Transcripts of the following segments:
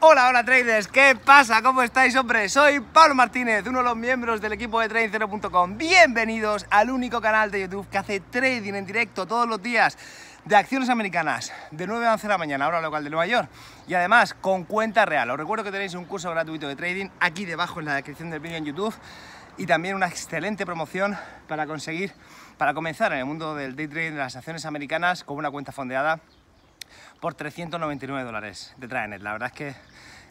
Hola, hola traders, ¿qué pasa? ¿Cómo estáis, hombre? Soy Pablo Martínez, uno de los miembros del equipo de trading Bienvenidos al único canal de YouTube que hace trading en directo todos los días de acciones americanas de 9 a 11 de la mañana, hora local de Nueva York. Y además con cuenta real. Os recuerdo que tenéis un curso gratuito de trading aquí debajo en la descripción del vídeo en YouTube y también una excelente promoción para conseguir, para comenzar en el mundo del day trading de las acciones americanas con una cuenta fondeada por 399 dólares de Trainet. La verdad es que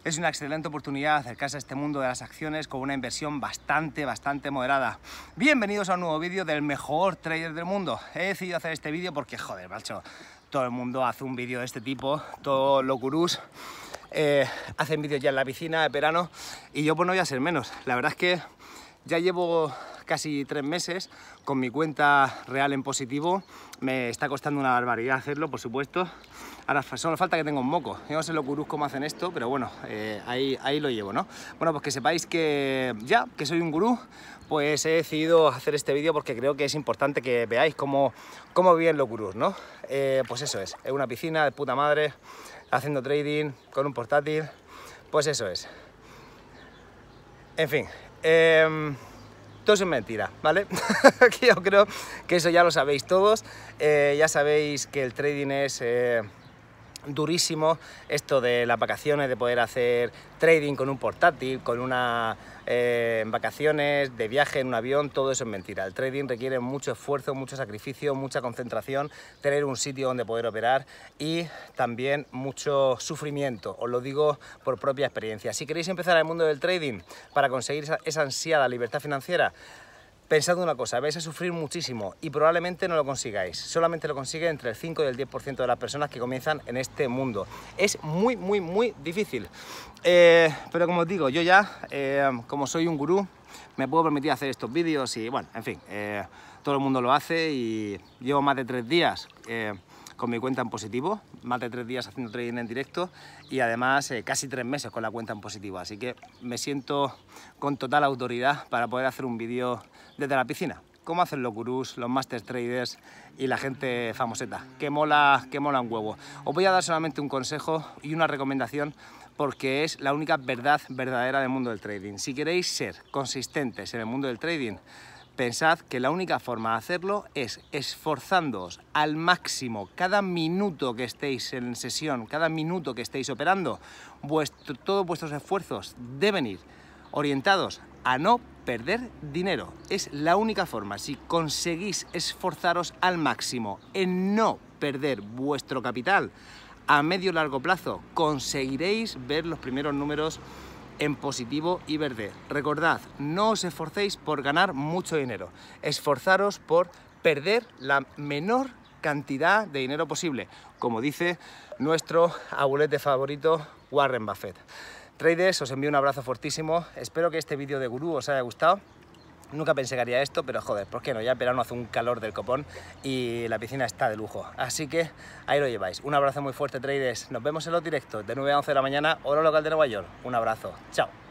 es una excelente oportunidad acercarse a este mundo de las acciones con una inversión bastante, bastante moderada. Bienvenidos a un nuevo vídeo del mejor trader del mundo. He decidido hacer este vídeo porque, joder, macho, todo el mundo hace un vídeo de este tipo, todo los eh, hacen vídeos ya en la piscina de verano y yo pues no voy a ser menos. La verdad es que ya llevo casi tres meses con mi cuenta real en positivo. Me está costando una barbaridad hacerlo, por supuesto. Ahora solo falta que tenga un moco. Yo no sé lo cómo hacen esto, pero bueno, eh, ahí, ahí lo llevo, ¿no? Bueno, pues que sepáis que ya, que soy un gurú, pues he decidido hacer este vídeo porque creo que es importante que veáis cómo, cómo viven los gurús, ¿no? Eh, pues eso es, es una piscina de puta madre, haciendo trading, con un portátil, pues eso es. En fin, Em, todo es mentira, ¿vale? Yo creo que eso ya lo sabéis todos. Eh, ya sabéis que el trading es eh, durísimo esto de las vacaciones, de poder hacer trading con un portátil, con una eh, vacaciones, de viaje en un avión, todo eso es mentira. El trading requiere mucho esfuerzo, mucho sacrificio, mucha concentración, tener un sitio donde poder operar y también mucho sufrimiento, os lo digo por propia experiencia. Si queréis empezar al mundo del trading para conseguir esa, esa ansiada libertad financiera, Pensad una cosa, vais a sufrir muchísimo y probablemente no lo consigáis. Solamente lo consigue entre el 5 y el 10% de las personas que comienzan en este mundo. Es muy, muy, muy difícil. Eh, pero como os digo, yo ya, eh, como soy un gurú, me puedo permitir hacer estos vídeos y bueno, en fin, eh, todo el mundo lo hace y llevo más de tres días con mi cuenta en positivo, más de tres días haciendo trading en directo y además eh, casi tres meses con la cuenta en positivo, así que me siento con total autoridad para poder hacer un vídeo desde la piscina cómo hacen los gurús, los master traders y la gente famoseta, que mola, que mola un huevo. Os voy a dar solamente un consejo y una recomendación porque es la única verdad verdadera del mundo del trading. Si queréis ser consistentes en el mundo del trading, pensad que la única forma de hacerlo es esforzándoos al máximo cada minuto que estéis en sesión, cada minuto que estéis operando, todos vuestros esfuerzos deben ir orientados a no perder dinero. Es la única forma. Si conseguís esforzaros al máximo en no perder vuestro capital a medio y largo plazo, conseguiréis ver los primeros números en positivo y verde. Recordad, no os esforcéis por ganar mucho dinero, esforzaros por perder la menor cantidad de dinero posible, como dice nuestro abulete favorito Warren Buffett. Traders, os envío un abrazo fortísimo, espero que este vídeo de Gurú os haya gustado Nunca pensé que haría esto, pero joder, ¿por qué no? Ya el no hace un calor del copón y la piscina está de lujo. Así que ahí lo lleváis. Un abrazo muy fuerte, traders. Nos vemos en los directos de 9 a 11 de la mañana, hora local de Nueva York. Un abrazo. Chao.